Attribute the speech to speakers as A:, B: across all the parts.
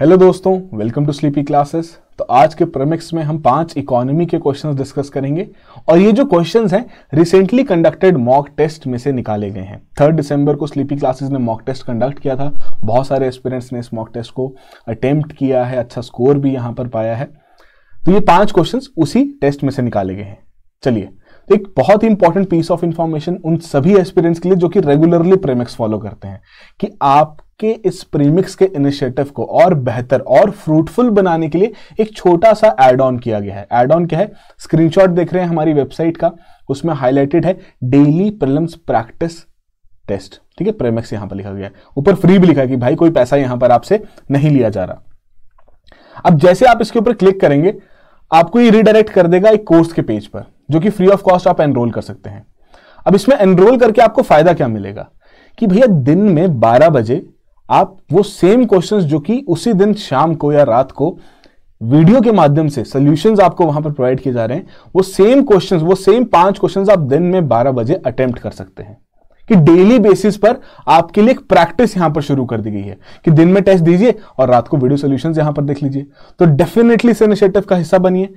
A: hello दोस्तों welcome to sleepy classes तो आज के प्रमिक्स में हम पांच इकोनॉमी के क्वेश्चंस डिस्कस करेंगे और ये जो क्वेश्चंस हैं रिसेंटली कंडक्टेड मॉक टेस्ट में से निकाले गए हैं थर्ड दिसंबर को स्लीपी क्लासेस ने मॉक टेस्ट कंडक्ट किया था बहुत सारे एक्सपीरियंट्स ने इस मॉक टेस्ट को अटेम्प्ट किया है अच्छा स्कोर भी यहाँ पर पाया है तो ये पाँच क्वेश्चन उसी टेस्ट में से निकाले गए हैं चलिए तो एक बहुत ही इंपॉर्टेंट पीस ऑफ इंफॉर्मेशन उन सभी एक्सपीरियंस के लिए जो कि रेगुलरली प्रेमिक्स फॉलो करते हैं कि आप कि इस प्रीमिक्स के इनिशिएटिव को और बेहतर और फ्रूटफुल बनाने के लिए एक छोटा सा एड ऑन किया गया है एड ऑन क्या है स्क्रीनशॉट देख रहे हैं हमारी वेबसाइट का उसमें हाईलाइटेड है डेली प्रिलिम्स प्रैक्टिस टेस्ट ठीक है प्रेमिक्स यहां पर लिखा गया है ऊपर फ्री भी लिखा है कि भाई कोई पैसा यहां पर आपसे नहीं लिया जा रहा अब जैसे आप इसके ऊपर क्लिक करेंगे आपको ये रिडायरेक्ट कर देगा एक कोर्स के पेज पर जो कि फ्री ऑफ कॉस्ट आप एनरोल कर सकते हैं अब इसमें एनरोल करके आपको फायदा क्या मिलेगा कि भैया दिन में 12 बजे आप वो सेम क्वेश्चंस जो कि उसी दिन शाम को या रात को वीडियो के माध्यम से सोल्यूशन आपको वहां पर प्रोवाइड किए जा रहे हैं वो सेम क्वेश्चन वो सेम पांच क्वेश्चन आप दिन में बारह बजे अटेम्प्ट कर सकते हैं कि डेली बेसिस पर आपके लिए एक प्रैक्टिस यहां पर शुरू कर दी गई है कि दिन में टेस्ट दीजिए और रात को वीडियो सोल्यूशन यहां पर देख लीजिए तो डेफिनेटली इस इनिशिएटिव का हिस्सा बनिए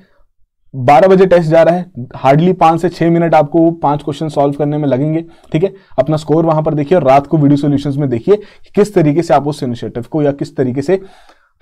A: बारह बजे टेस्ट जा रहा है हार्डली पांच से छह मिनट आपको पांच क्वेश्चन सॉल्व करने में लगेंगे ठीक है अपना स्कोर वहां पर देखिए और रात को वीडियो सोल्यूशन में देखिए कि किस तरीके से आप उस इनिशिएटिव को या किस तरीके से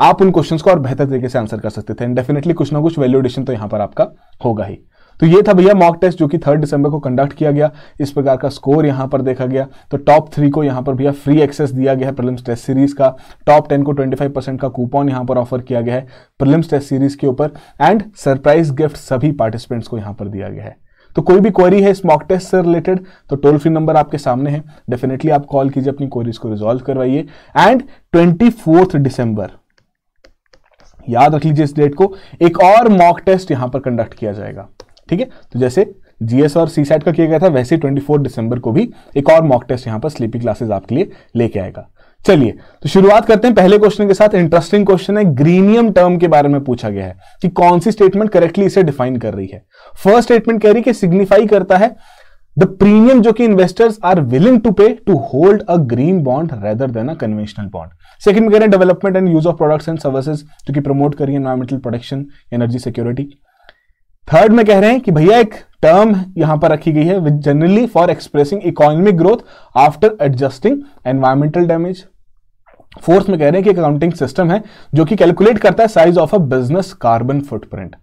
A: आप उन क्वेश्चन को और बेहतर तरीके से आंसर कर सकते थे डेफिनेटली कुछ ना कुछ वैल्यूडेशन तो यहां पर आपका होगा ही तो ये था भैया मॉक टेस्ट जो कि थर्ड दिसंबर को कंडक्ट किया गया इस प्रकार का स्कोर यहां पर देखा गया तो टॉप थ्री को यहां पर भैया फ्री एक्सेस दिया गया है प्रिलिम्स टेस्ट सीरीज का टॉप टेन को ट्वेंटी फाइव परसेंट का कूपन यहां पर ऑफर किया गया है प्रिलिम्स टेस्ट सीरीज के ऊपर एंड सरप्राइज गिफ्ट सभी पार्टिसिपेंट्स को यहां पर दिया गया है तो कोई भी क्वेरी है इस मॉक टेस्ट से रिलेटेड तो टोल फ्री नंबर आपके सामने है डेफिनेटली आप कॉल कीजिए अपनी क्वेरीज को रिजॉल्व करवाइए एंड ट्वेंटी फोर्थ दिसंबर याद रख लीजिए इस डेट को एक और मॉक टेस्ट यहां पर कंडक्ट किया जाएगा ठीक है तो जैसे जीएस और सी का किया गया था वैसे 24 दिसंबर को भी एक और मॉक टेस्ट यहां पर स्लीपिंग क्लासेस आपके लिए लेके आएगा चलिए तो शुरुआत करते हैं पहले क्वेश्चन के साथ इंटरेस्टिंग क्वेश्चन है ग्रीनियम टर्म के बारे में पूछा गया है कि कौन सी स्टेटमेंट करेक्टली इसे डिफाइन कर रही है फर्स्ट स्टेटमेंट कह रही है कि सिग्निफाई करता है द प्रीमियम जो कि investors are willing to pay to hold a green bond rather than a conventional bond second में कह रहे हैं development and use of products and services जो कि प्रमोट करिए environmental production energy security third में कह रहे हैं कि भैया एक टर्म यहां पर रखी गई है which generally for expressing economic growth after adjusting environmental damage fourth में कह रहे हैं कि अकाउंटिंग सिस्टम है जो कि कैलकुलेट करता है size of a business carbon footprint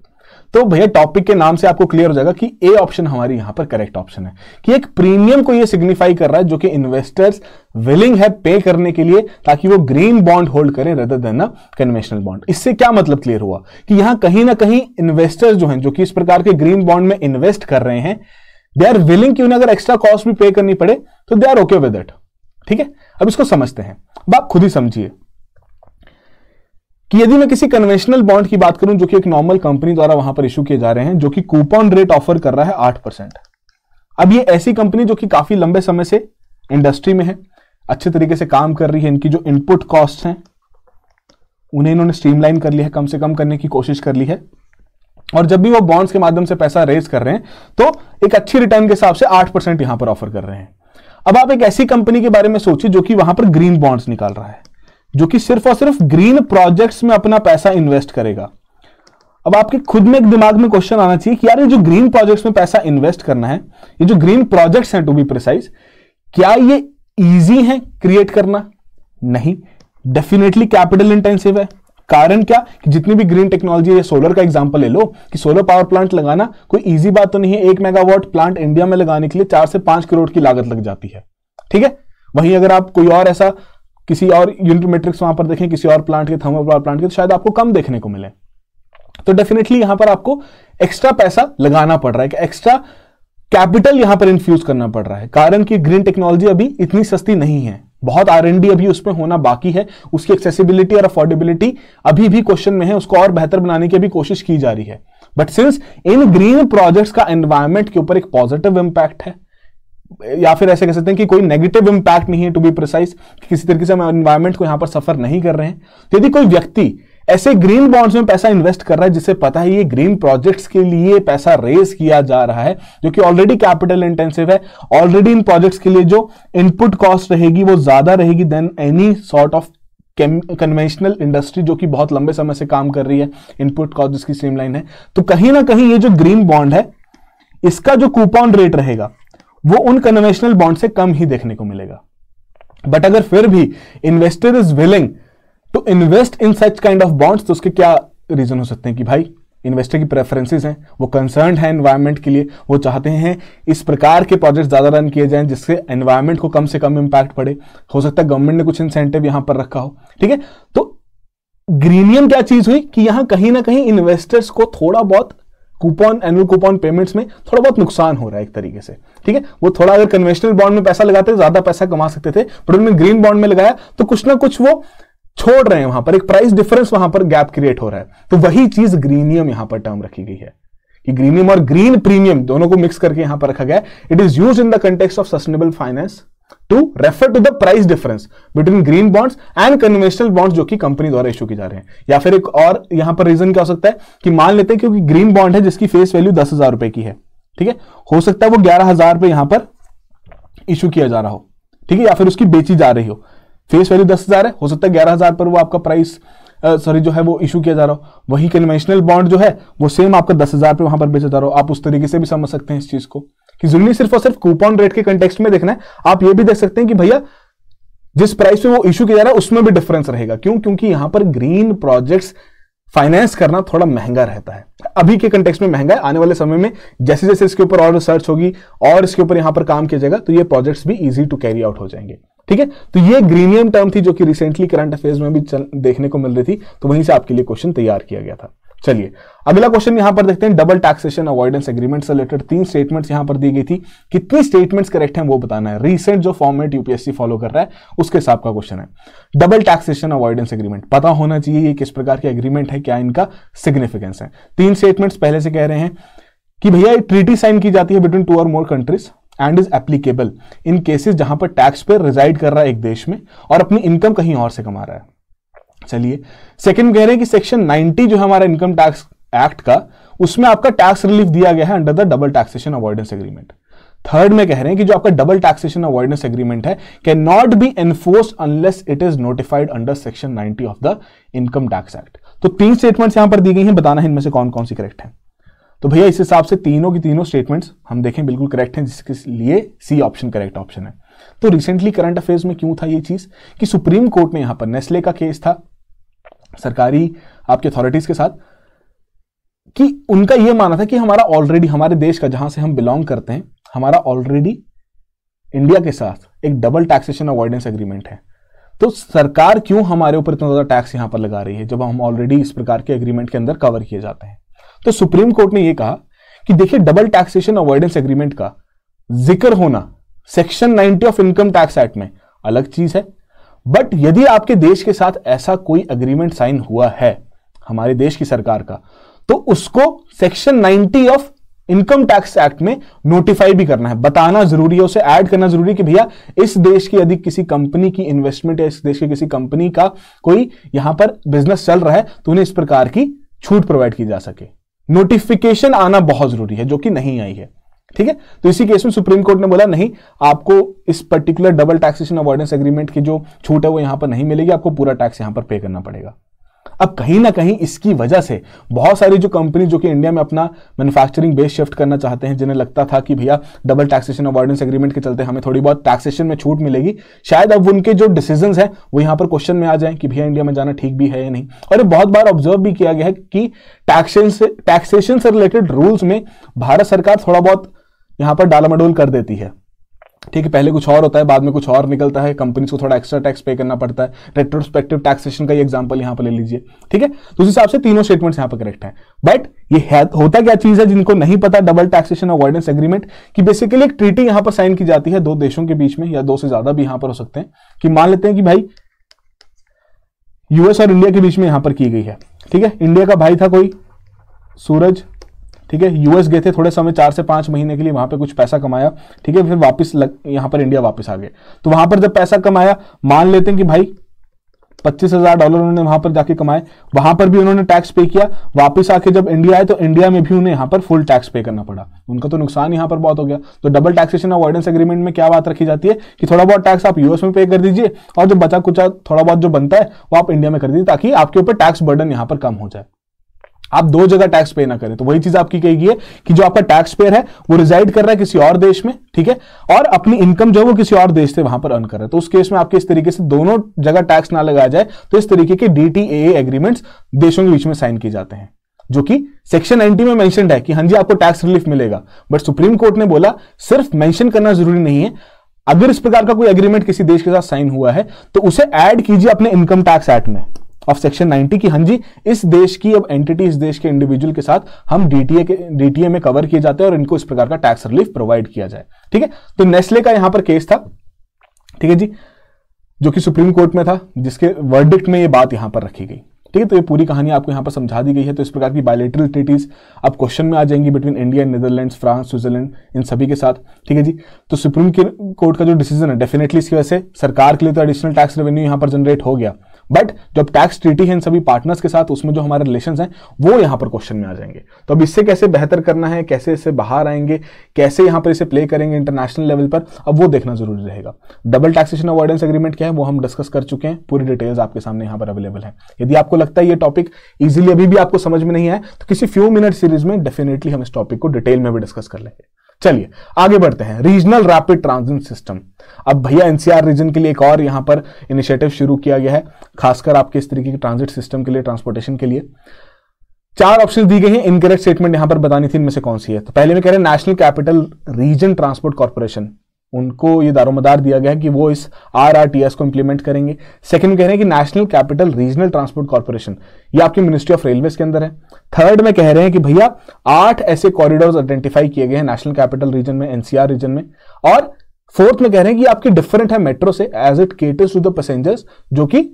A: तो भैया टॉपिक के नाम से आपको क्लियर हो जाएगा कि ए ऑप्शन हमारी यहां पर करेक्ट ऑप्शन है कि एक प्रीमियम को ये सिग्निफाई कर रहा है जो कि इन्वेस्टर्स विलिंग है पे करने के लिए ताकि वो ग्रीन बॉन्ड होल्ड करें रदर देन कन्वेंशनल बॉन्ड इससे क्या मतलब क्लियर हुआ कि यहां कहीं ना कहीं इन्वेस्टर्स जो हैं जो कि इस प्रकार के ग्रीन बॉन्ड में इन्वेस्ट कर रहे हैं दे आर विलिंग की उन्हें अगर एक्स्ट्रा कॉस्ट भी पे करनी पड़े तो they are okay with it ठीक है अब इसको समझते हैं अब आप खुद ही समझिए कि यदि मैं किसी कन्वेंशनल बॉन्ड की बात करूं जो कि एक नॉर्मल कंपनी द्वारा वहां पर इशू किए जा रहे हैं जो कि कूपन रेट ऑफर कर रहा है आठ परसेंट अब ये ऐसी कंपनी जो कि काफी लंबे समय से इंडस्ट्री में है अच्छे तरीके से काम कर रही है इनकी जो इनपुट कॉस्ट है उन्हें इन्होंने स्ट्रीमलाइन कर लिया है कम से कम करने की कोशिश कर ली है और जब भी वो बॉन्ड्स के माध्यम से पैसा रेज कर रहे हैं तो एक अच्छी रिटर्न के हिसाब से आठ परसेंट यहां पर ऑफर कर रहे हैं अब आप एक ऐसी कंपनी के बारे में सोचिए जो कि वहां पर ग्रीन बॉन्ड्स निकाल रहा है जो कि सिर्फ और सिर्फ ग्रीन प्रोजेक्ट्स में अपना पैसा इन्वेस्ट करेगा अब आपके खुद में एक दिमाग में क्वेश्चन आना चाहिए कि यार ये जो ग्रीन प्रोजेक्ट्स में पैसा इन्वेस्ट करना है ये जो ग्रीन प्रोजेक्ट्स हैं टू बी प्रिसाइज क्या ये इजी है क्रिएट करना नहीं डेफिनेटली कैपिटल इंटेंसिव है कारण क्या कि जितनी भी ग्रीन टेक्नोलॉजी या सोलर का एग्जांपल ले लो कि सोलर पावर प्लांट लगाना कोई इजी बात तो नहीं है एक मेगावाट प्लांट इंडिया में लगाने के लिए चार से पांच करोड़ की लागत लग जाती है ठीक है वहीं अगर आप कोई और ऐसा किसी और यूनिट मेट्रिक्स वहां पर देखें किसी और प्लांट के थर्मल पावर प्लांट के तो शायद आपको कम देखने को मिले तो डेफिनेटली यहां पर आपको एक्स्ट्रा पैसा लगाना पड़ रहा है एक्स्ट्रा कैपिटल यहां पर इन्फ्यूज करना पड़ रहा है कारण कि ग्रीन टेक्नोलॉजी अभी इतनी सस्ती नहीं है बहुत आर एनडी अभी उसमें होना बाकी है उसकी एक्सेसिबिलिटी और अफोर्डेबिलिटी अभी भी क्वेश्चन में है उसको और बेहतर बनाने की भी कोशिश की जा रही है but since in green projects का एनवायरमेंट के ऊपर एक पॉजिटिव इंपैक्ट है या फिर ऐसे कह सकते हैं कि कोई नेगेटिव इंपैक्ट नहीं है टू बी प्रिसाइज कि किसी तरीके से हम एनवायरमेंट को यहां पर सफर नहीं कर रहे हैं तो यदि कोई व्यक्ति ऐसे ग्रीन बॉन्ड्स में पैसा इन्वेस्ट कर रहा है जिसे पता है ये ग्रीन प्रोजेक्ट्स के लिए पैसा रेज किया जा रहा है जो कि ऑलरेडी कैपिटल इंटेंसिव है ऑलरेडी इन प्रोजेक्ट्स के लिए जो इनपुट कॉस्ट रहेगी वो ज्यादा रहेगी than any sort of conventional industry जो कि बहुत लंबे समय से काम कर रही है इनपुट कॉस्ट जिसकी स्ट्रीमलाइन है तो कहीं ना कहीं ये जो ग्रीन बॉन्ड है इसका जो कूपन रेट रहेगा वो उन कन्वेंशनल बॉन्ड से कम ही देखने को मिलेगा बट अगर फिर भी investor is willing to invest in such kind of bonds तो उसके क्या रीजन हो सकते हैं कि भाई इन्वेस्टर की प्रेफरेंसेस हैं वो कंसर्न है एनवायरमेंट के लिए वो चाहते हैं इस प्रकार के प्रोजेक्ट ज़्यादा रन किए जाएं जिससे एनवायरमेंट को कम से कम इंपैक्ट पड़े हो सकता है गवर्नमेंट ने कुछ इंसेंटिव यहां पर रखा हो ठीक है तो ग्रीनियम क्या चीज़ हुई कि यहां कहीं ना कहीं इन्वेस्टर्स को थोड़ा बहुत कूपन एनुअल कूपन पेमेंट्स में थोड़ा बहुत नुकसान हो रहा है एक तरीके से ठीक है वो थोड़ा अगर कन्वेंशनल बॉन्ड में पैसा लगाते तो ज्यादा पैसा कमा सकते थे बट उन्होंने ग्रीन बॉन्ड में लगाया तो कुछ ना कुछ वो छोड़ रहे हैं वहां पर एक प्राइस डिफरेंस वहां पर गैप क्रिएट हो रहा है तो वही चीज ग्रीनियम यहां पर टर्म रखी गई है कि ग्रीनियम और ग्रीन प्रीमियम दोनों को मिक्स करके यहां पर रखा गया it is use in the context of sustainable finance to refer to the price difference between green bonds and conventional bonds जो कि कंपनी द्वारा इशू की जा रहे हैं या फिर एक और यहां पर रीजन क्या हो सकता है कि मान लेते हैं क्योंकि ग्रीन बॉन्ड है जिसकी फेस वैल्यू दस हजार रुपए की है ठीक है हो सकता है वो ग्यारह हजार रुपए यहां पर इशू किया जा रहा हो ठीक है या फिर उसकी बेची जा रही हो फेस वैल्यू दस हजार है हो सकता है ग्यारह हजार पर वो आपका प्राइस सॉरी uh, जो है वो इशू किया जा रहा हो वही कन्वेंशनल बॉन्ड जो है वो सेम आपका दस हजार पे वहां पर बेचा जा रहा हो आप उस तरीके से भी समझ सकते हैं इस चीज को कि जरूरी सिर्फ और सिर्फ कूपन रेट के कंटेक्स्ट में देखना है आप ये भी देख सकते हैं कि भैया जिस प्राइस पे वो इश्यू किया जा रहा है उसमें भी डिफरेंस रहेगा क्यों क्योंकि यहां पर ग्रीन प्रोजेक्ट्स फाइनेंस करना थोड़ा महंगा रहता है अभी के कंटेक्स में महंगा है आने वाले समय में जैसे जैसे इसके ऊपर और रिसर्च होगी और इसके ऊपर यहां पर काम किया जाएगा तो ये प्रोजेक्ट्स भी इजी टू कैरी आउट हो जाएंगे ठीक है तो ये ग्रीनियम टर्म थी जो कि रिसेंटली करंट अफेयर्स में भी देखने को मिल रही थी तो वहीं से आपके लिए क्वेश्चन तैयार किया गया था चलिए अगला क्वेश्चन यहां पर देखते हैं डबल टैक्सेशन अवॉइडेंस एग्रीमेंट से रिलेटेड तीन स्टेटमेंट्स यहां पर दी गई थी कितनी स्टेटमेंट्स करेक्ट हैं वो बताना है रीसेंट जो फॉर्मेट यूपीएससी फॉलो कर रहा है उसके हिसाब का क्वेश्चन है डबल टैक्सेशन अवॉइडेंस एग्रीमेंट पता होना चाहिए ये किस प्रकार के एग्रीमेंट है क्या इनका सिग्निफिकेंस है तीन स्टेटमेंट्स पहले से कह रहे हैं कि भैया ट्रीटी साइन की जाती है बिटवीन टू और more countries and is applicable in cases जहां पर टैक्स पे रिजाइड कर रहा है एक देश में और अपनी इनकम कहीं और से कमा रहा है चलिए सेकंड कह रहे हैं कि सेक्शन 90 जो है हमारा इनकम टैक्स एक्ट का उसमें आपका टैक्स रिलीफ दिया गया है under the double taxation avoidance agreement third में कह रहे हैं कि जो आपका डबल टैक्सेशन अवॉइडेंस एग्रीमेंट है can not be enforce unless it is notified under section 90 of the income tax act तो तीन स्टेटमेंट्स यहां पर दी गई हैं बताना है इनमें से कौन कौन सी करेक्ट है तो भैया इस हिसाब से तीनों की तीनों स्टेटमेंट्स हम देखें बिल्कुल करेक्ट हैं जिसके लिए सी ऑप्शन करेक्ट ऑप्शन है तो रिसेंटली करंट अफेयर्स में क्यों था ये चीज कि सुप्रीम कोर्ट में यहां पर नेस्ले का केस था सरकारी आपकी अथॉरिटीज़ के साथ कि उनका यह मानना था कि हमारा ऑलरेडी हमारे देश का जहां से हम बिलोंग करते हैं हमारा ऑलरेडी इंडिया के साथ एक डबल टैक्सेशन अवॉइडेंस एग्रीमेंट है तो सरकार क्यों हमारे ऊपर इतना ज़्यादा टैक्स यहां पर लगा रही है जब हम ऑलरेडी इस प्रकार के एग्रीमेंट के अंदर कवर किए जाते हैं तो सुप्रीम कोर्ट ने यह कहा कि देखिए डबल टैक्सेशन अवॉइडेंस एग्रीमेंट का जिक्र होना section 90 of income tax act में अलग चीज है बट यदि आपके देश के साथ ऐसा कोई अग्रीमेंट साइन हुआ है हमारे देश की सरकार का तो उसको section 90 of income tax act में नोटिफाई भी करना है बताना जरूरी है उसे ऐड करना जरूरी है कि भैया इस देश की यदि किसी कंपनी की इन्वेस्टमेंट या इस देश की किसी कंपनी का कोई यहां पर बिजनेस चल रहा है तो उन्हें इस प्रकार की छूट प्रोवाइड की जा सके नोटिफिकेशन आना बहुत जरूरी है जो कि नहीं आई है ठीक है तो इसी केस में सुप्रीम कोर्ट ने बोला नहीं आपको इस particular double taxation avoidance agreement की जो छूट है वो यहां पर नहीं मिलेगी आपको पूरा टैक्स यहां पर पे करना पड़ेगा अब कहीं ना कहीं इसकी वजह से बहुत सारी जो कंपनी जो कि इंडिया में अपना मैन्युफैक्चरिंग बेस शिफ्ट करना चाहते हैं जिन्हें लगता था कि भैया डबल टैक्सेशन अवॉइडेंस एग्रीमेंट के चलते हमें थोड़ी बहुत टैक्सेशन में छूट मिलेगी शायद अब उनके जो डिसीजन है वो यहां पर क्वेश्चन में आ जाए कि भैया इंडिया में जाना ठीक भी है या नहीं और ये बहुत बार ऑब्जर्व भी किया गया है कि टैक्सेशन से टैक्सेशन से रिलेटेड रूल्स में भारत सरकार थोड़ा बहुत यहां पर डालामडोल कर देती है ठीक है पहले कुछ और होता है बाद में कुछ और निकलता है कंपनीज को थोड़ा एक्स्ट्रा टैक्स पे करना पड़ता है रेट्रोस्पेक्टिव टैक्सेशन का ये एग्जांपल यहां पर ले लीजिए ठीक है तो उस हिसाब से तीनों स्टेटमेंट्स यहां पर करेक्ट है बट ये है, होता क्या चीज है जिनको नहीं पता डबल टैक्सेशन अवॉइडेंस एग्रीमेंट की बेसिकली एक ट्रीटी यहां पर साइन की जाती है दो देशों के बीच में या दो से ज्यादा भी यहां पर हो सकते हैं कि मान लेते हैं कि भाई यूएस और इंडिया के बीच में यहां पर की गई है ठीक है इंडिया का भाई था कोई सूरज ठीक है यूएस गए थे थोड़े समय चार से पांच महीने के लिए वहां पे कुछ पैसा कमाया ठीक है फिर वापस लग, यहां पर इंडिया वापस आ गए तो वहां पर जब पैसा कमाया मान लेते हैं कि भाई पच्चीस हजार डॉलर उन्होंने वहां पर जाके कमाए वहां पर भी उन्होंने टैक्स पे किया वापस आके जब इंडिया आए तो इंडिया में भी उन्हें यहां पर फुल टैक्स पे करना पड़ा उनका तो नुकसान यहां पर बहुत हो गया तो डबल टैक्सेशन अवॉइडेंस एग्रीमेंट में क्या बात रखी जाती है कि थोड़ा बहुत टैक्स आप यूएस में पे कर दीजिए और जो बचा कुचा थोड़ा बहुत जो बनता है वो आप इंडिया में कर दीजिए ताकि आपके ऊपर टैक्स बर्डन यहां पर कम हो जाए आप दो जगह टैक्स पे ना करें तो वही चीज आपकी कही है कि जो आपका टैक्स पेयर है वो रिजाइड कर रहा है किसी और देश में ठीक है और अपनी इनकम जो है वो किसी और देश से वहां पर अर्न कर रहा है तो उस केस में आपके इस तरीके से दोनों जगह टैक्स ना लगाया जाए तो इस तरीके के डी एग्रीमेंट्स देशों के बीच में साइन किए जाते हैं जो कि सेक्शन नाइनटी में मैंशन है कि हां जी आपको टैक्स रिलीफ मिलेगा बट सुप्रीम कोर्ट ने बोला सिर्फ मेंशन करना जरूरी नहीं है अगर इस प्रकार का कोई एग्रीमेंट किसी देश के साथ साइन हुआ है तो उसे ऐड कीजिए अपने इनकम टैक्स एक्ट में ऑफ सेक्शन 90 की हाँ जी इस देश की अब एंटिटी इस देश के इंडिविजुअल के साथ हम डीटीए के डीटीए में कवर किए जाते हैं और इनको इस प्रकार का टैक्स रिलीफ प्रोवाइड किया जाए ठीक है तो नेस्ले का यहां पर केस था ठीक है जी जो कि सुप्रीम कोर्ट में था जिसके वर्डिक्ट में ये बात यहां पर रखी गई ठीक है तो ये पूरी कहानी आपको यहां पर समझा दी गई है तो इस प्रकार की बायोलेटरल ट्रिटीज अब क्वेश्चन में आ जाएंगी between India Netherland France Switzerland इन सभी के साथ ठीक है जी तो सुप्रीम कोर्ट का जो डिसीजन है डेफिनेटली इसकी वजह से सरकार के लिए तो एडिशनल टैक्स रेवेन्यू यहां पर जनरेट हो गया बट जब टैक्स ट्रीटी है इन सभी पार्टनर्स के साथ उसमें जो हमारे रिलेशन हैं वो यहाँ पर क्वेश्चन में आ जाएंगे तो अब इससे कैसे बेहतर करना है कैसे इससे बाहर आएंगे कैसे यहाँ पर इसे प्ले करेंगे इंटरनेशनल लेवल पर अब वो देखना जरूरी रहेगा डबल टैक्सेशन अवॉइडेंस एग्रीमेंट क्या है वो हम डिस्कस कर चुके हैं पूरी डिटेल्स आपके सामने यहाँ पर अवेलेबल है यदि आपको लगता है ये टॉपिक इजिली अभी भी आपको समझ में नहीं आए तो किसी फ्यू मिनट सीरीज में डेफिनेटली हम इस टॉपिक को डिटेल में भी डिस्कस कर लेंगे चलिए आगे बढ़ते हैं रीजनल रैपिड ट्रांजिट सिस्टम अब भैया एनसीआर रीजन के लिए एक और यहां पर इनिशिएटिव शुरू किया गया है खासकर आपके इस तरीके के ट्रांजिट सिस्टम के लिए ट्रांसपोर्टेशन के लिए चार ऑप्शन दी गई हैं इनकरेक्ट स्टेटमेंट यहां पर बतानी थी इनमें से कौन सी है तो पहले में कह रहे हैं national capital region transport corporation उनको ये दारोमदार दिया गया है कि वो इस आर आर टी एस को इंप्लीमेंट करेंगे सेकंड कह रहे हैं कि national capital regional transport corporation ये आपकी मिनिस्ट्री ऑफ रेलवे के अंदर है थर्ड में कह रहे हैं कि भैया आठ ऐसे कॉरिडोर्स आइडेंटिफाई किए गए हैं नेशनल कैपिटल रीजन में एनसीआर रीजन में और फोर्थ में कह रहे हैं कि आपकी डिफरेंट है मेट्रो से as it caters to the passengers जो कि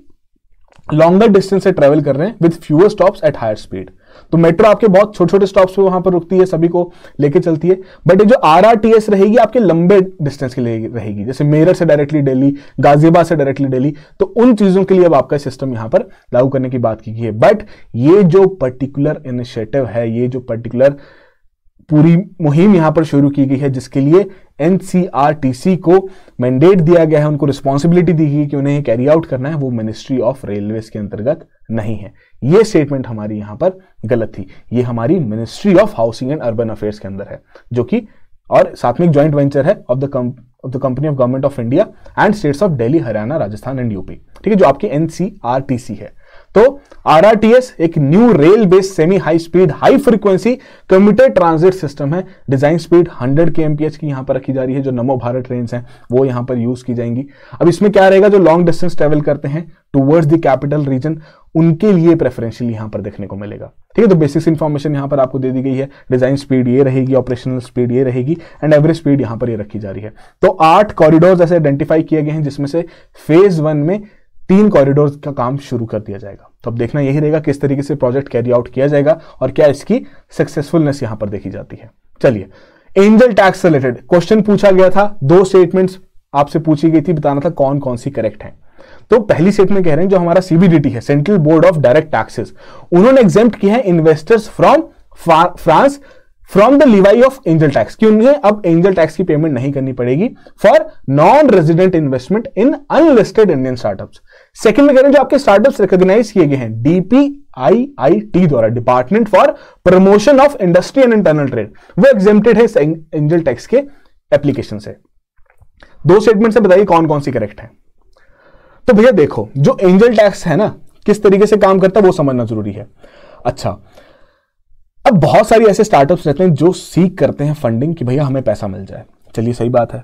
A: लॉन्गर डिस्टेंस से ट्रेवल कर रहे हैं with fewer stops at higher speed तो मेट्रो आपके बहुत छोटे छोटे स्टॉप्स पे वहां पर रुकती है सभी को लेके चलती है बट ये जो आर आर टी एस रहेगी आपके लंबे डिस्टेंस के लिए रहेगी जैसे मेरठ से डायरेक्टली डेली गाजियाबाद से डायरेक्टली डेली तो उन चीजों के लिए अब आपका सिस्टम यहां पर लागू करने की बात की गई है बट ये जो पर्टिकुलर इनिशिएटिव है ये जो पर्टिकुलर पूरी मुहिम यहां पर शुरू की गई है जिसके लिए एनसीआरटीसी को मैंडेट दिया गया है उनको रिस्पॉन्सिबिलिटी दी गई कि उन्हें कैरी आउट करना है वो मिनिस्ट्री ऑफ रेलवे के अंतर्गत नहीं है ये स्टेटमेंट हमारी यहां पर गलत थी ये हमारी ministry of housing and urban affairs के अंदर है जो कि और साथ में एक ज्वाइंट वेंचर है of the of the company of government of India and states of Delhi Haryana Rajasthan and UP ठीक है जो आपकी एनसीआरटीसी है तो आरआरटीएस एक new rail based semi high speed high frequency commuter transit system है डिजाइन स्पीड 100 के एमपीएच की यहां पर रखी जा रही है जो नमो भारत ट्रेन है वो यहां पर यूज की जाएंगी अब इसमें क्या रहेगा जो लॉन्ग डिस्टेंस ट्रेवल करते हैं टूवर्ड्स द कैपिटल रीजन उनके लिए प्रेफरेंशियल यहां पर देखने को मिलेगा ठीक है तो बेसिक्स इंफॉर्मेशन यहां पर आपको दे दी गई है डिजाइन स्पीड ये रहेगी ऑपरेशनल स्पीड ये रहेगी एंड एवरेज स्पीड यहां पर ये रखी जा रही है तो आठ कॉरिडोर ऐसे आइडेंटिफाई किए गए हैं जिसमें से फेज वन में तीन कॉरिडोर का काम शुरू कर दिया जाएगा तो अब देखना यही रहेगा किस तरीके से प्रोजेक्ट कैरी आउट किया जाएगा और क्या इसकी सक्सेसफुलनेस यहां पर देखी जाती है चलिए एंजल टैक्स रिलेटेड क्वेश्चन पूछा गया था दो स्टेटमेंट्स आपसे पूछी गई थी बताना था कौन कौन सी करेक्ट है तो पहली स्टेटमेंट कह रहे हैं जो हमारा सीबीडीटी है central board of direct taxes उन्होंने एग्जाम किया है investors from France from the levy of angel tax क्यों उन्हें अब एंजल टैक्स की पेमेंट नहीं करनी पड़ेगी for non resident investment in unlisted Indian startups second में कह रहे हैं जो आपके स्टार्टअप्स रिकॉग्नाइज किए गए हैं डीपीआईआईटी द्वारा department for promotion of industry and internal trade वो एग्जेप्टेड है एंजल टैक्स के एप्लीकेशन से दो स्टेटमेंट से बताइए कौन कौन सी करेक्ट है तो भैया देखो जो एंजल टैक्स है ना किस तरीके से काम करता है वो समझना जरूरी है अच्छा अब बहुत सारी ऐसे स्टार्टअप्स रहते हैं जो सीख करते हैं फंडिंग कि भैया हमें पैसा मिल जाए चलिए सही बात है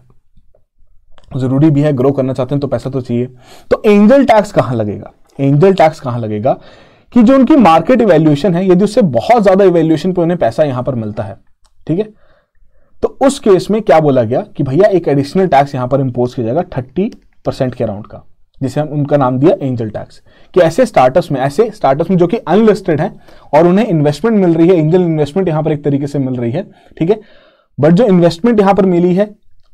A: ज़रूरी भी है ग्रो करना चाहते हैं तो पैसा तो चाहिए तो एंजल टैक्स कहां लगेगा एंजल टैक्स कहां लगेगा कि जो उनकी मार्केट इवेल्यूएशन है यदि उससे बहुत ज़्यादा इवेल्यूएशन पर उन्हें पैसा यहां पर मिलता है ठीक है तो उस केस में क्या बोला गया कि भैया एक एडिशनल टैक्स यहां पर इम्पोज किया जाएगा थर्टी परसेंट के अराउंड का जिसे हम उनका नाम दिया एंजल टैक्स कि ऐसे स्टार्टअप्स में ऐसे स्टार्टअप्स में जो कि अनलिस्टेड हैं और उन्हें इन्वेस्टमेंट मिल रही है एंजल इन्वेस्टमेंट यहां पर एक तरीके से मिल रही है ठीक है बट जो इन्वेस्टमेंट यहां पर मिली है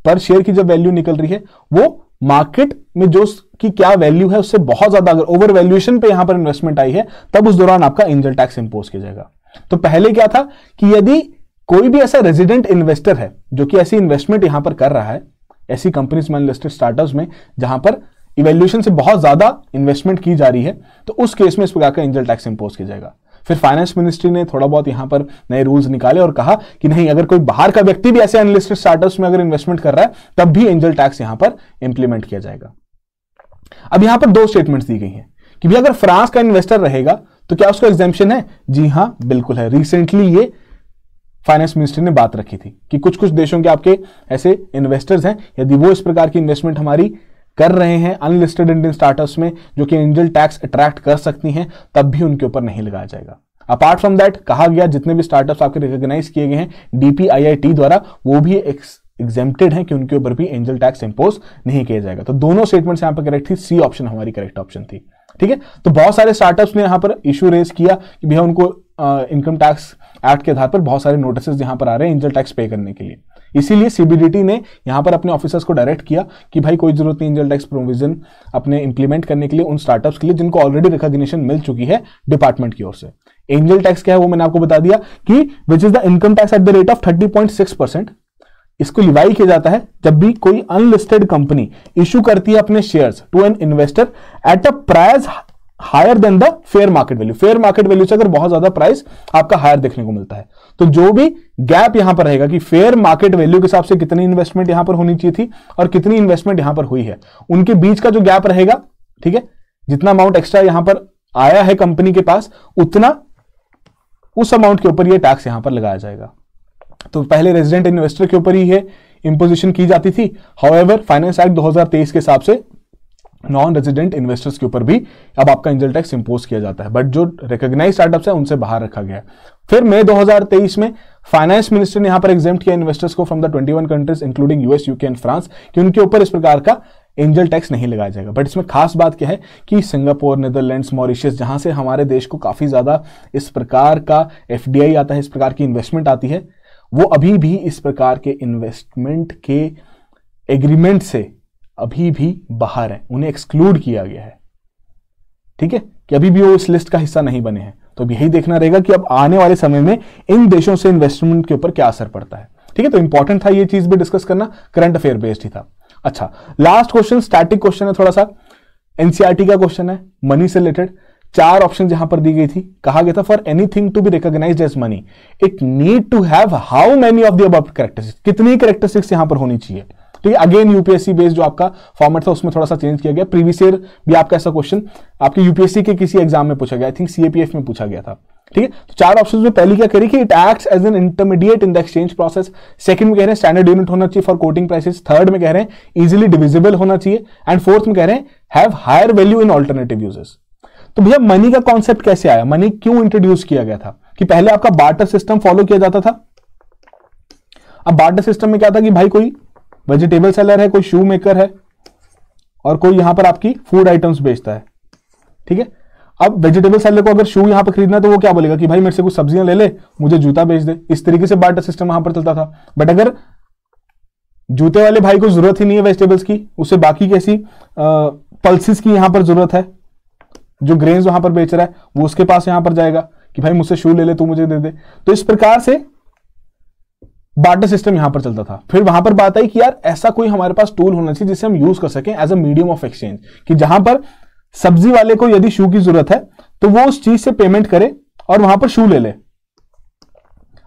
A: पर शेयर की जब वैल्यू निकल रही है वो मार्केट में जो की क्या वैल्यू है उससे बहुत ज्यादा अगर ओवर वैल्यूएशन पे यहां पर इन्वेस्टमेंट आई है तब उस दौरान आपका एंजल टैक्स इंपोज किया जाएगा तो पहले क्या था कि यदि कोई भी ऐसा रेजिडेंट इन्वेस्टर है जो कि ऐसी इन्वेस्टमेंट यहां पर कर रहा है ऐसी कंपनीज में लिस्टेड स्टार्टअप्स में जहां पर इवेल्यूशन से बहुत ज्यादा इन्वेस्टमेंट की जा रही है तो उस केस में इस प्रकार का एंजल टैक्स इंपोज किया जाएगा फिर फाइनेंस मिनिस्ट्री ने थोड़ा बहुत यहां पर नए रूल्स निकाले और कहा कि नहीं अगर कोई बाहर का व्यक्ति भी ऐसे अनलिस्टेड स्टार्टअप्स में अगर इन्वेस्टमेंट कर रहा है तब भी एंजल टैक्स यहां पर इंप्लीमेंट किया जाएगा अब यहां पर दो स्टेटमेंट दी गई है कि भी अगर फ्रांस का इन्वेस्टर रहेगा तो क्या उसका एग्जामेशन है जी हां बिल्कुल है रिसेंटली ये फाइनेंस मिनिस्ट्री ने बात रखी थी कि कुछ कुछ देशों के आपके ऐसे इन्वेस्टर्स हैं यदि वो इस प्रकार की इन्वेस्टमेंट हमारी कर रहे हैं अनलिस्टेड इंडियन स्टार्टअप्स में जो कि एंजल टैक्स अट्रैक्ट कर सकती हैं तब भी उनके ऊपर नहीं लगाया जाएगा अपार्ट फ्रॉम दैट कहा गया जितने भी स्टार्टअप्स आपके रिकॉग्नाइज किए गए हैं डीपीआईआईटी द्वारा वो भी एग्जेप्टेड हैं कि उनके ऊपर भी एंजल टैक्स इंपोज नहीं किया जाएगा तो दोनों स्टेटमेंट्स यहां पर करेक्ट थी सी ऑप्शन हमारी करेक्ट ऑप्शन थी ठीक है तो बहुत सारे स्टार्टअप्स ने यहां पर इशू रेज किया कि भैया उनको इनकम टैक्स एक्ट के आधार पर बहुत सारे नोटिस यहां पर आ रहे हैं एंजल टैक्स पे करने के लिए इसीलिए सीबीडीटी ने यहां पर अपने ऑफिसर्स को डायरेक्ट किया कि भाई कोई जरूरत नहीं इंजल टैक्स प्रोविजन अपने इंप्लीमेंट करने के लिए उन स्टार्टअप्स के लिए जिनको ऑलरेडी रिकॉग्निशन मिल चुकी है डिपार्टमेंट की ओर से एंजल टैक्स क्या है वो मैंने आपको बता दिया कि which is the income tax at the rate of thirty point six percent इसको लिवाई किया जाता है जब भी कोई अनलिस्टेड कंपनी इश्यू करती है अपने shares to an investor at a price higher than the fair market value fair market value से अगर बहुत ज्यादा प्राइस आपका हायर देखने को मिलता है तो जो भी गैप यहां पर रहेगा कि फेयर मार्केट वैल्यू के हिसाब से कितनी इन्वेस्टमेंट यहां पर होनी चाहिए थी और कितनी इन्वेस्टमेंट यहां पर हुई है उनके बीच का जो गैप रहेगा ठीक है जितना अमाउंट एक्स्ट्रा यहां पर आया है कंपनी के पास उतना उस अमाउंट के ऊपर यह टैक्स यहां पर लगाया जाएगा तो पहले रेजिडेंट इन्वेस्टर के ऊपर ही है इंपोजिशन की जाती थी हाउएवर फाइनेंस एक्ट 2023 के हिसाब से नॉन रेजिडेंट इन्वेस्टर्स के ऊपर भी अब आपका एंजल टैक्स इंपोज किया जाता है बट जो रिकोगनाइज स्टार्टअप्स है उनसे बाहर रखा गया है फिर मई 2023 में फाइनेंस मिनिस्टर ने यहां पर एग्जेम्प्ट किया इन्वेस्टर्स को from the 21 countries including US UK and France कि उनके ऊपर इस प्रकार का एंजल टैक्स नहीं लगाया जाएगा बट इसमें खास बात क्या है कि सिंगापुर नीदरलैंड्स मॉरिशियस जहां से हमारे देश को काफी ज्यादा इस प्रकार का एफ आता है इस प्रकार की इन्वेस्टमेंट आती है वो अभी भी इस प्रकार के इन्वेस्टमेंट के एग्रीमेंट से अभी भी बाहर हैं उन्हें एक्सक्लूड किया गया है ठीक है कि अभी भी वो इस लिस्ट का हिस्सा नहीं बने हैं तो अब यही देखना रहेगा कि अब आने वाले समय में इन देशों से इन्वेस्टमेंट के ऊपर क्या असर पड़ता है ठीक है तो इंपॉर्टेंट था ये चीज भी डिस्कस करना करंट अफेयर बेस्ड ही था अच्छा लास्ट क्वेश्चन स्टैटिक क्वेश्चन है थोड़ा सा एनसीआरटी e का क्वेश्चन है मनी से रिलेटेड चार ऑप्शन यहां पर दी गई थी कहा गया था for anything to be recognize as money it need to have how many of the अब करेक्टरिस्टिक्स कितनी करेक्टरिस्टिक्स यहां पर होनी चाहिए तो ये अगेन यूपीएससी बेस्ड जो आपका फॉर्मेट था उसमें थोड़ा सा चेंज किया गया प्रीवियस ईयर भी आपका ऐसा क्वेश्चन आपके यूपीएससी के किसी एग्जाम में पूछा गया आई थिंक सीएपीएफ में पूछा गया था ठीक है तो चार ऑप्शन में पहली क्या करी कि it act as an intermediate in the exchange process second में कह रहे हैं स्टैंडर्ड यूनिट होना चाहिए फॉर कोटिंग प्राइसेस थर्ड में कह रहे हैं इजिली डिविजिबल होना चाहिए एंड फोर्थ में कह रहे हैं have higher value in alternative uses तो भैया मनी का कॉन्सेप्ट कैसे आया मनी क्यों इंट्रोड्यूस किया गया था कि पहले आपका बार्टर सिस्टम फॉलो किया जाता था अब बार्टर सिस्टम में क्या था कि भाई कोई वेजिटेबल सेलर है कोई शू मेकर है और कोई यहां पर आपकी फूड आइटम्स बेचता है ठीक है अब वेजिटेबल सेलर को अगर शू यहां पर खरीदना तो वो क्या बोलेगा कि भाई मेरे से कुछ सब्जियां ले ले मुझे जूता बेच दे इस तरीके से बाटर सिस्टम वहां पर चलता था बट अगर जूते वाले भाई को जरूरत ही नहीं है वेजिटेबल्स की उसे बाकी कैसी पल्सिस की यहां पर जरूरत है जो ग्रेन्स वहां पर बेच रहा है वो उसके पास यहां पर जाएगा कि भाई मुझसे शू ले ले तू मुझे दे दे तो इस प्रकार से बार्टर सिस्टम यहां पर चलता था फिर वहां पर बात आई कि यार ऐसा कोई हमारे पास टूल होना चाहिए जिसे हम यूज कर सकें as a medium of exchange कि जहां पर सब्जी वाले को यदि शू की जरूरत है तो वो उस चीज से पेमेंट करे और वहां पर शू ले ले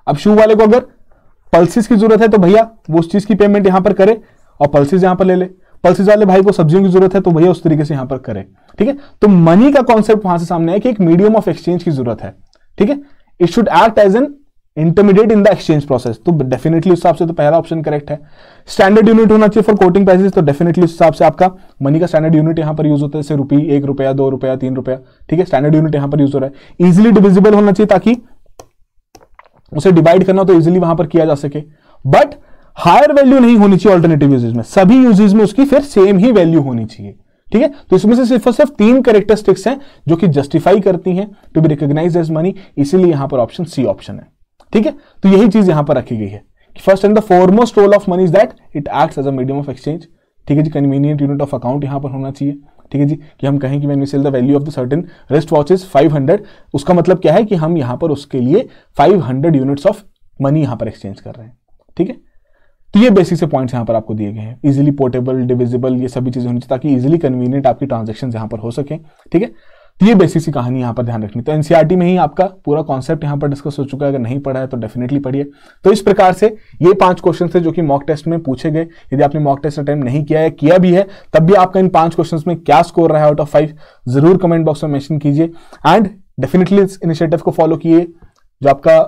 A: अब शू वाले को अगर पल्सिस की जरूरत है तो भैया वो उस चीज की पेमेंट यहां पर करे और पल्सिस यहां पर ले ले पल्सिस वाले भाई को सब्जियों की जरूरत है तो भैया उस तरीके से यहां पर करे ठीक है तो मनी का कॉन्सेप्ट वहां से सामने आया कि एक मीडियम ऑफ एक्सचेंज की जरूरत है ठीक है it should act as an intermediate in the exchange process तो डेफिनेटली उस हिसाब से तो पहला ऑप्शन करेक्ट है स्टैंडर्ड यूनिट होना चाहिए फॉर कोटिंग प्राइसेस तो डेफिनेटली उस हिसाब से आपका मनी का स्टैंडर्ड यूनिट यहां पर यूज होता है जैसे रुपी एक रुपया दो रुपया तीन रुपया ठीक है स्टैंडर्ड यूनिट यहां पर यूज हो रहा है इजिली डिविजिबल होना चाहिए ताकि उसे डिवाइड करना तो इजिली वहां पर किया जा सके बट हायर वैल्यू नहीं होनी चाहिए ऑल्टरनेटिव यूजेज में सभी यूजेज में उसकी फिर सेम ही वैल्यू होनी चाहिए ठीक है तो इसमें से सिर्फ और सिर्फ तीन करेक्टरिस्टिक्स हैं जो कि जस्टिफाई करती हैं to be recognize as money इसीलिए यहां पर ऑप्शन सी ऑप्शन है ठीक है तो यही चीज यहां पर रखी गई है कि first and the foremost role of money is that it act as a medium of exchange ठीक है जी कन्वीनियंट यूनिट ऑफ अकाउंट यहां पर होना चाहिए ठीक है जी कि हम कहें कि man we sell the value of the certain rest watches five उसका मतलब क्या है कि हम यहां पर उसके लिए फाइव यूनिट्स ऑफ मनी यहां पर एक्सचेंज कर रहे हैं ठीक है तो ये बेसिक से पॉइंट्स यहाँ पर आपको दिए गए हैं इजिली पोर्टेबल डिविजिबल ये सभी चीज़ें होनी चाहिए ताकि इजिली कन्वीनियंट आपकी ट्रांजेक्शन यहाँ पर हो सके ठीक है तो ये बेसिक सी कहानी यहाँ पर ध्यान रखनी तो एनसीईआरटी e में ही आपका पूरा कॉन्सेप्ट यहाँ पर डिस्कस हो चुका है अगर नहीं पढ़ा है तो डेफिनेटली पढ़िए तो इस प्रकार से ये पांच क्वेश्चन थे जो कि मॉक टेस्ट में पूछे गए यदि आपने मॉक टेस्ट अटेम्प्ट नहीं किया है किया भी है तब भी आपका इन पांच क्वेश्चन में क्या स्कोर रहा है आउट ऑफ फाइव जरूर कमेंट बॉक्स में मैंशन कीजिए एंड डेफिनेटली इस इनिशिएटिव को फॉलो किए जो आपका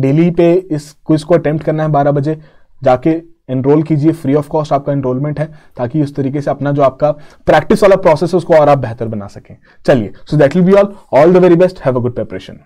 A: डेली पे इस क्विज को अटेम्प्ट करना है बारह बजे जाके एनरोल कीजिए फ्री ऑफ कॉस्ट आपका एनरोलमेंट है ताकि उस तरीके से अपना जो आपका प्रैक्टिस वाला प्रोसेस है उसको और आप बेहतर बना सकें चलिए so that will be all all the very best have a good preparation